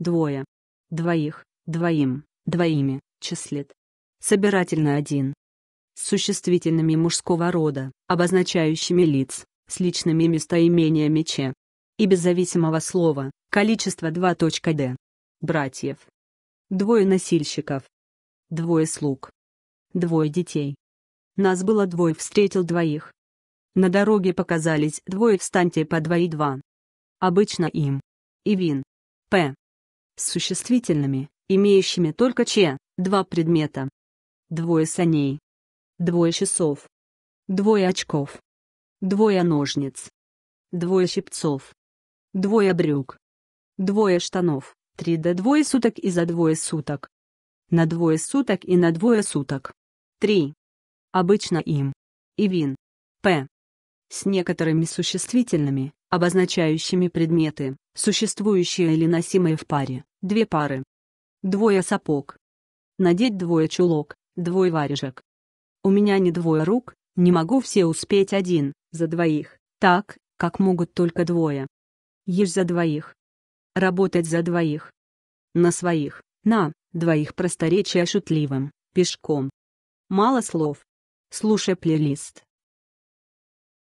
двое, двоих, двоим, двоими, числит. собирательный один. С существительными мужского рода, обозначающими лиц, с личными местоимениями че. И без зависимого слова, количество 2.d. Братьев. Двое носильщиков. Двое слуг. Двое детей. Нас было двое, встретил двоих. На дороге показались двое, встаньте по двое и два. Обычно им. и вин, П с существительными, имеющими только «че», два предмета. Двое саней. Двое часов. Двое очков. Двое ножниц. Двое щипцов. Двое брюк. Двое штанов. Три до двое суток и за двое суток. На двое суток и на двое суток. Три Обычно им. И вин. П. С некоторыми существительными, обозначающими предметы, существующие или носимые в паре, Две пары. Двое сапог. Надеть двое чулок, двое варежек. У меня не двое рук, не могу все успеть один, за двоих, так, как могут только двое. Ешь за двоих. Работать за двоих. На своих, на, двоих просторечия шутливым, пешком. Мало слов. Слушай плейлист.